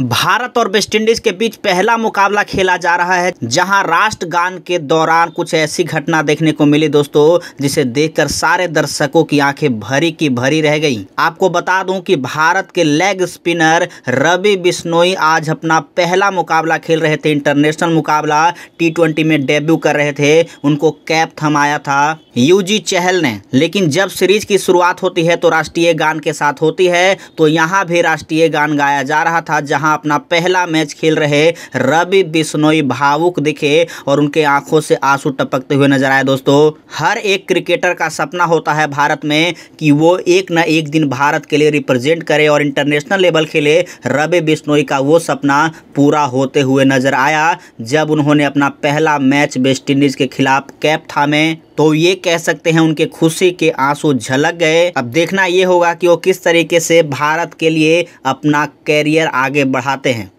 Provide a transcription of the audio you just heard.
भारत और वेस्टइंडीज के बीच पहला मुकाबला खेला जा रहा है जहां राष्ट्रगान के दौरान कुछ ऐसी घटना देखने को मिली दोस्तों जिसे देखकर सारे दर्शकों की आंखें भरी की भरी रह गई आपको बता दूं कि भारत के लेग स्पिनर रवि बिश्नोई आज अपना पहला मुकाबला खेल रहे थे इंटरनेशनल मुकाबला टी में डेब्यू कर रहे थे उनको कैप थमाया था जी चहल ने लेकिन जब सीरीज की शुरुआत होती है तो राष्ट्रीय गान के साथ होती है तो यहाँ भी राष्ट्रीय गान गाया जा रहा था जहां अपना पहला मैच खेल रहे रवि बिश्नोई भावुक दिखे और उनके आंखों से आंसू टपकते हुए नजर आए दोस्तों हर एक क्रिकेटर का सपना होता है भारत में कि वो एक न एक दिन भारत के लिए रिप्रेजेंट करे और इंटरनेशनल लेवल खेले रवि बिश्नोई का वो सपना पूरा होते हुए नजर आया जब उन्होंने अपना पहला मैच वेस्टइंडीज़ के खिलाफ कैप थामे तो ये कह सकते हैं उनके खुशी के आंसू झलक गए अब देखना ये होगा कि वो किस तरीके से भारत के लिए अपना कैरियर आगे बढ़ाते हैं